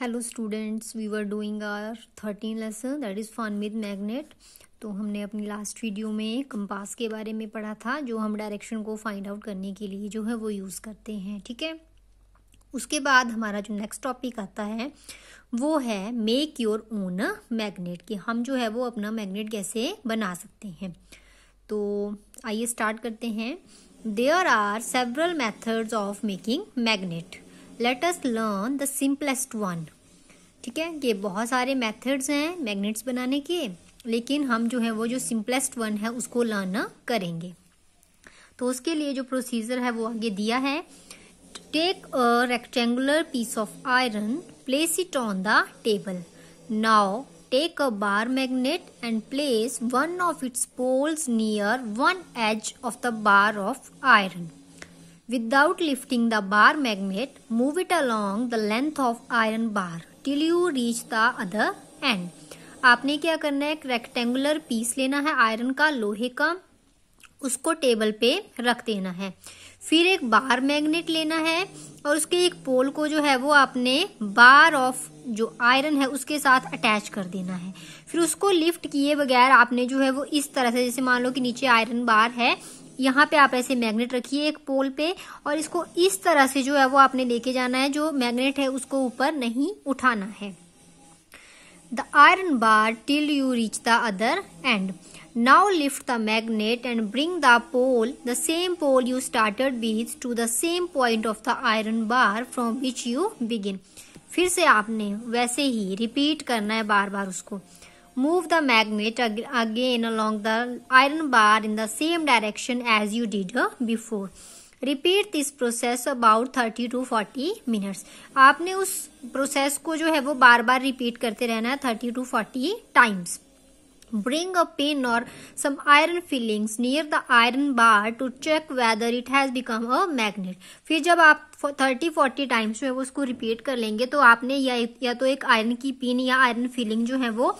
Hello students we were doing our thirteen lesson that is fun with magnet तो हमने अपनी last video में compass के बारे में पढ़ा था जो हम डायरेक्शन को फाइंड आउट करने के लिए जो है वो यूज़ करते हैं ठीक है उसके बाद हमारा जो नेक्स्ट टॉपिक आता है वो है मेक योर ओन मैग्नेट कि हम जो है वो अपना मैग्नेट कैसे बना सकते हैं तो आइए स्टार्ट करते हैं there are several methods of making magnet let us learn the simplest one ठीक है ये बहुत सारे मेथड्स हैं मैग्नेट्स बनाने के लेकिन हम जो है वो जो सिंपलेस्ट वन है उसको लर्न करेंगे तो उसके लिए जो प्रोसीजर है वो आगे दिया है take a rectangular piece of iron place it on the table now take a bar magnet and place one of its poles near one edge of the bar of iron Without lifting the bar magnet, move it along the length of iron bar till you reach the other end. आपने क्या करना है एक rectangular piece लेना है iron का लोहे का उसको टेबल पे रख देना है फिर एक बार मैग्नेट लेना है और उसके एक पोल को जो है वो आपने बार ऑफ जो आयरन है उसके साथ अटैच कर देना है फिर उसको लिफ्ट किए बगैर आपने जो है वो इस तरह से जैसे मान लो कि नीचे आयरन बार है यहाँ पे आप ऐसे मैग्नेट रखिए एक पोल पे और इसको इस तरह से जो है वो आपने लेके जाना है जो मैग्नेट है उसको ऊपर नहीं उठाना है the iron bar till you reach the other end now lift the magnet and bring the pole the same pole you started with, to the same point of the iron bar from which you begin फिर से आपने वैसे ही repeat करना है बार बार उसको move the magnet ag again along the iron bar in the same direction as you did uh, repeat this process about thirty to forty minutes आपने उस प्रोसेस को जो है वो बार बार रिपीट करते रहना है thirty to forty times bring a pen और some iron filings near the iron bar to check whether it has become a magnet फिर जब आप थर्टी फोर्टी टाइम्स जो है वो उसको रिपीट कर लेंगे तो आपने या, या तो एक आयरन की पिन या आयरन फीलिंग जो है वो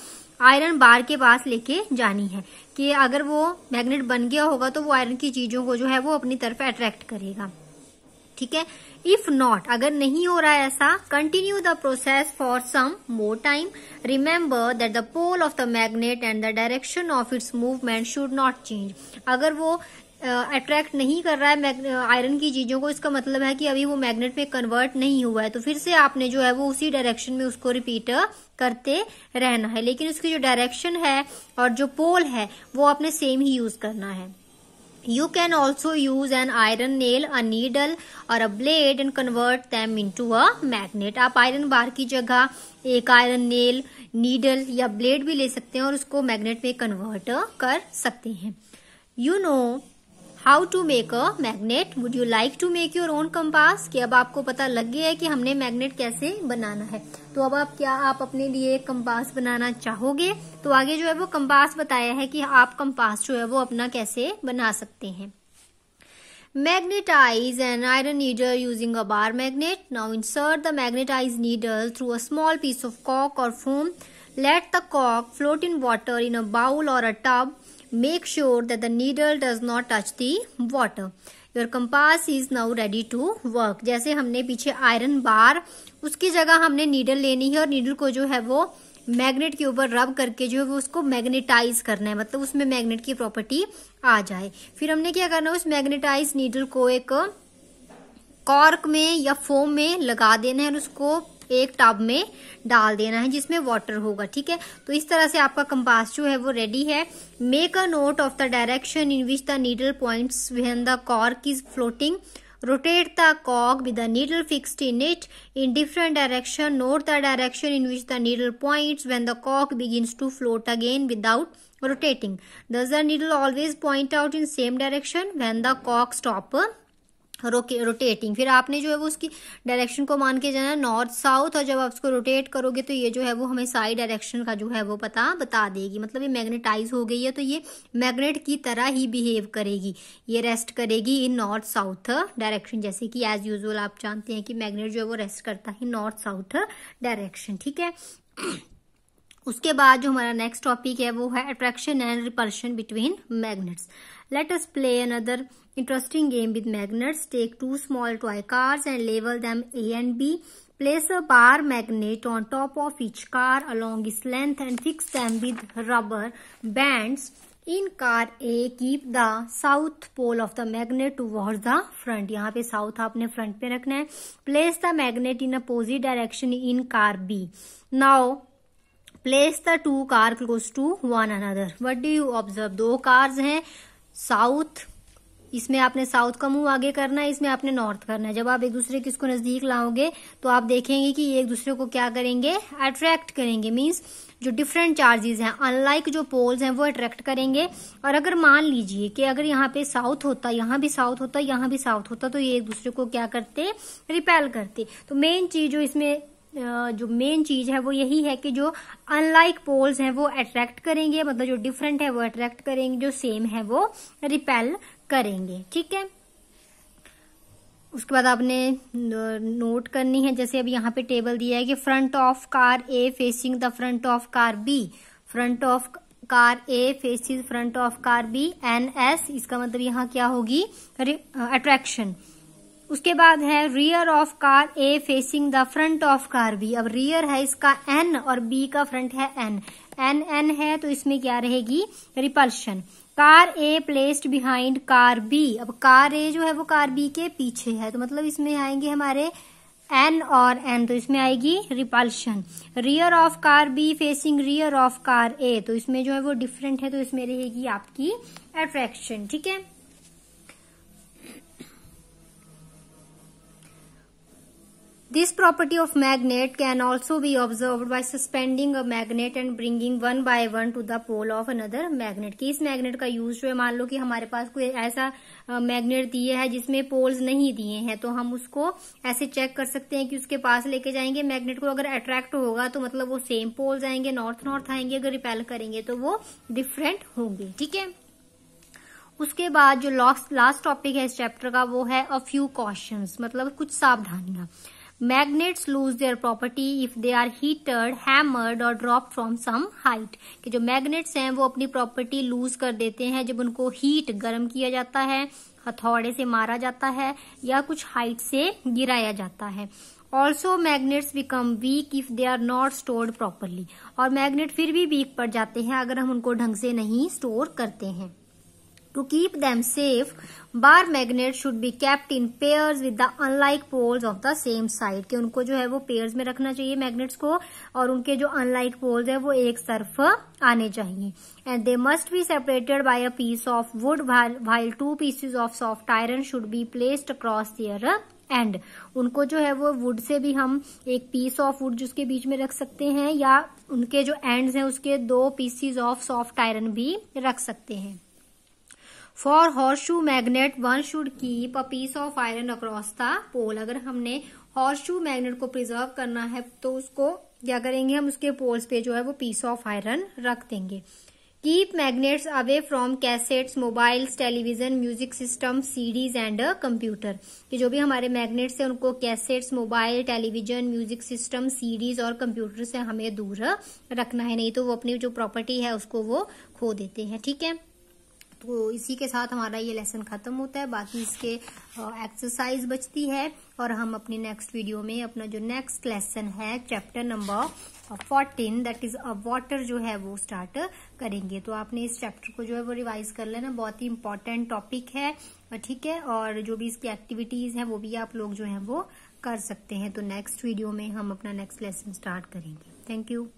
आयरन बार के पास लेके जानी है कि अगर वो मैग्नेट बन गया होगा तो वो आयरन की चीजों को जो है वो अपनी तरफ अट्रैक्ट करेगा ठीक है इफ नॉट अगर नहीं हो रहा है ऐसा continue the process for some more time remember that the pole of the magnet and the direction of its movement should not change अगर वो अट्रैक्ट नहीं कर रहा है आयरन की चीजों को इसका मतलब है कि अभी वो मैग्नेट में कन्वर्ट नहीं हुआ है तो फिर से आपने जो है वो उसी डायरेक्शन में उसको रिपीट करते रहना है लेकिन उसकी जो डायरेक्शन है और जो पोल है वो आपने सेम ही यूज करना है you can also use an iron nail a needle और a blade and convert them into a magnet आप आयरन बार की जगह एक आयरन नेल नीडल या ब्लेड भी ले सकते हैं और उसको मैग्नेट में कन्वर्ट कर सकते हैं you you know know, how to make a magnet would you like to make your own compass कि अब आपको पता लग गया है कि हमने मैग्नेट कैसे बनाना है तो अब आप क्या आप अपने लिए कम्पास बनाना चाहोगे तो आगे जो है वो कम्पास बताया है कि आप कंपास जो है वो अपना कैसे बना सकते हैं magnetize an iron needle using a bar magnet now insert the magnetize needle through a small piece of कॉक और फोम लेट द कॉक float in water in a bowl और a tub Make sure that the needle does not touch the water. Your compass is now ready to work जैसे हमने पीछे iron bar उसकी जगह हमने नीडल लेनी है और नीडल को जो है वो मैग्नेट के ऊपर रब करके जो है वो उसको मैग्नेटाइज करना है मतलब उसमें मैग्नेट की प्रॉपर्टी आ जाए फिर हमने क्या करना है उस मैग्नेटाइज नीडल को एक कॉर्क में या फोम में लगा देना है और उसको एक टब में डाल देना है जिसमें वाटर होगा ठीक है तो इस तरह से आपका कंपास जो है वो रेडी है make a note of the direction in which the needle point when the cork is floating rotate the Kock with needle fixed in it in different direction note the direction in which the needle point when the Kock begins to float again without rotating does the needle always point out in same direction when the cock stop रोके rotating फिर आपने जो है वो उसकी direction को मान के जाना नॉर्थ साउथ और जब आप उसको रोटेट करोगे तो ये जो है वो हमें साइड डायरेक्शन का जो है वो पता बता देगी मतलब ये मैग्नेटाइज हो गई है तो ये मैग्नेट की तरह ही बिहेव करेगी ये रेस्ट करेगी इन नॉर्थ साउथ डायरेक्शन जैसे कि एज यूजल आप जानते हैं कि मैग्नेट जो है वो रेस्ट करता है नॉर्थ साउथ डायरेक्शन ठीक है उसके बाद जो हमारा नेक्स्ट टॉपिक है वो है attraction and repulsion between magnets let us play another interesting game with magnets take two small toy cars and लेवल them A and B place a bar magnet on top of each car along its length and fix them with rubber band in car A keep the south pole of the magnet toward the front यहाँ पे south आपने front पे रखना है place the magnet in opposite direction in car B now place the two car close to one another what do you observe दो cars हैं south इसमें आपने साउथ का मुंह आगे करना है इसमें आपने नॉर्थ करना है जब आप एक दूसरे के इसको नजदीक लाओगे तो आप देखेंगे कि एक दूसरे को क्या करेंगे अट्रैक्ट करेंगे मीन्स जो डिफरेंट चार्जेस हैं अनलाइक जो पोल्स हैं वो अट्रैक्ट करेंगे और अगर मान लीजिए कि अगर यहाँ पे साउथ होता यहाँ भी साउथ होता यहाँ भी साउथ होता तो ये एक दूसरे को क्या करते रिपेल करते तो मेन चीज जो इसमें जो मेन चीज है वो यही है कि जो अनलाइक पोल्स हैं वो अट्रैक्ट करेंगे मतलब जो डिफरेंट है वो अट्रैक्ट करेंगे जो सेम है वो रिपेल करेंगे ठीक है उसके बाद आपने नोट करनी है जैसे अब यहाँ पे टेबल दिया है कि front of car A facing the front of car B front of car A faces front of car B N S इसका मतलब यहाँ क्या होगी अट्रैक्शन उसके बाद है rear of car A facing the front of car B अब rear है इसका एन और बी का फ्रंट है एन एन एन है तो इसमें क्या रहेगी repulsion car A placed behind car B अब कार ए जो है वो कार बी के पीछे है तो मतलब इसमें आएंगे हमारे एन और एन तो इसमें आएगी repulsion rear of car B facing rear of car A तो इसमें जो है वो डिफरेंट है तो इसमें रहेगी आपकी अट्रैक्शन ठीक है this property of magnet can also be observe by suspending a magnet and bringing one by one to the pole of another magnet. की इस मैग्नेट का यूज जो है मान लो कि हमारे पास कोई ऐसा मैग्नेट दिए है जिसमें पोल्स नहीं दिए हैं तो हम उसको ऐसे चेक कर सकते हैं कि उसके पास लेके जाएंगे मैग्नेट को अगर अट्रैक्ट होगा तो मतलब वो सेम पोल्स आएंगे नॉर्थ नॉर्थ आएंगे अगर रिपेल करेंगे तो वो डिफरेंट होंगे ठीक है उसके बाद जो लास्ट लास्ट टॉपिक है इस चैप्टर का वो है अ फ्यू कॉशंस मतलब कुछ सावधानियां magnets lose their property if they are heated hammered और ड्रॉप फ्रॉम सम हाइट कि जो मैग्नेट्स हैं वो अपनी प्रॉपर्टी लूज कर देते हैं जब उनको हीट गर्म किया जाता है हथौड़े से मारा जाता है या कुछ हाइट से गिराया जाता है also magnets become weak if they are not stored properly और मैग्नेट फिर भी वीक पड़ जाते हैं अगर हम उनको ढंग से नहीं स्टोर करते हैं to keep them safe, bar magnet should be kept in pair with the unlike poles of the same side कि उनको जो है वो पेयर्स में रखना चाहिए मैग्नेट्स को और उनके जो अनलाइक पोल्स है वो एक तरफ आने चाहिए and they must be separated by a piece of wood while two pieces of soft iron should be placed across their end उनको जो है वो वुड से भी हम एक पीस ऑफ वुड जिसके बीच में रख सकते हैं या उनके जो एंड है उसके दो पीसीज ऑफ सॉफ्ट आयरन भी रख सकते हैं horseshoe magnet one should keep a piece of iron across the pole अगर हमने हॉर्शू मैग्नेट को प्रिजर्व करना है तो उसको क्या करेंगे हम उसके पोल्स पे जो है वो पीस ऑफ आयरन रख देंगे keep magnets away from cassettes mobiles television music system CDs and computer कि जो भी हमारे मैग्नेट्स हैं उनको cassettes mobile television music system CDs और कंप्यूटर से हमें दूर रखना है नहीं तो वो अपनी जो प्रॉपर्टी है उसको वो खो देते हैं ठीक है तो इसी के साथ हमारा ये लेसन ख़त्म होता है बाकी इसके एक्सरसाइज बचती है और हम अपने नेक्स्ट वीडियो में अपना जो नेक्स्ट लेसन है chapter number fourteen that is a water जो है वो स्टार्ट करेंगे तो आपने इस चैप्टर को जो है वो रिवाइज कर लेना बहुत ही इंपॉर्टेंट टॉपिक है ठीक है और जो भी इसकी एक्टिविटीज है वो भी आप लोग जो है वो कर सकते हैं तो नेक्स्ट वीडियो में हम अपना नेक्स्ट लेसन स्टार्ट करेंगे थैंक यू